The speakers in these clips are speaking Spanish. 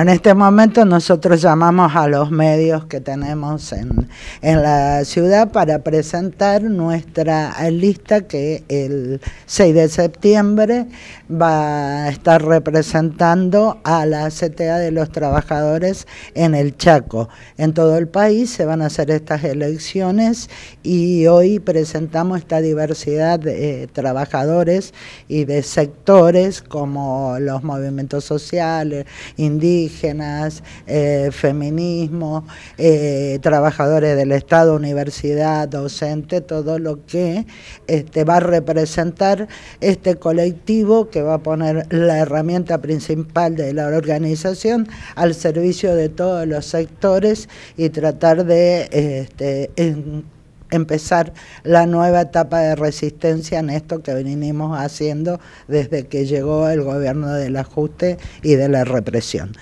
En este momento nosotros llamamos a los medios que tenemos en, la ciudad para presentar nuestra lista que el 6 de septiembre va a estar representando a la CTA de los trabajadores en el Chaco. En todo el país se van a hacer estas elecciones y hoy presentamos esta diversidad de eh, trabajadores y de sectores como los movimientos sociales, indígenas, eh, feminismo, eh, trabajadores del Estado, universidad, docente, todo lo que este, va a representar este colectivo que va a poner la herramienta principal de la organización al servicio de todos los sectores y tratar de este, empezar la nueva etapa de resistencia en esto que venimos haciendo desde que llegó el gobierno del ajuste y de la represión.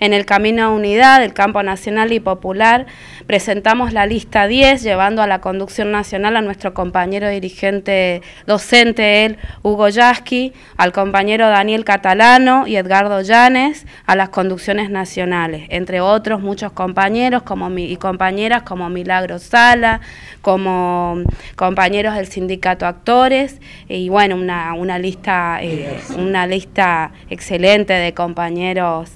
En el Camino a Unidad, el Campo Nacional y Popular, presentamos la lista 10, llevando a la conducción nacional a nuestro compañero dirigente docente, él, Hugo Yasky, al compañero Daniel Catalano y Edgardo Llanes, a las conducciones nacionales, entre otros muchos compañeros como y compañeras como Milagro Sala, como mm, compañeros del sindicato actores, y bueno, una, una lista, eh, una lista excelente de compañeros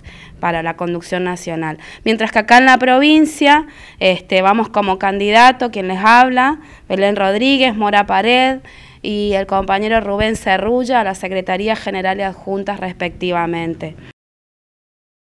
para la conducción nacional. Mientras que acá en la provincia este, vamos como candidato, quien les habla, Belén Rodríguez, Mora Pared y el compañero Rubén Cerrulla a Secretaría General de Adjuntas respectivamente.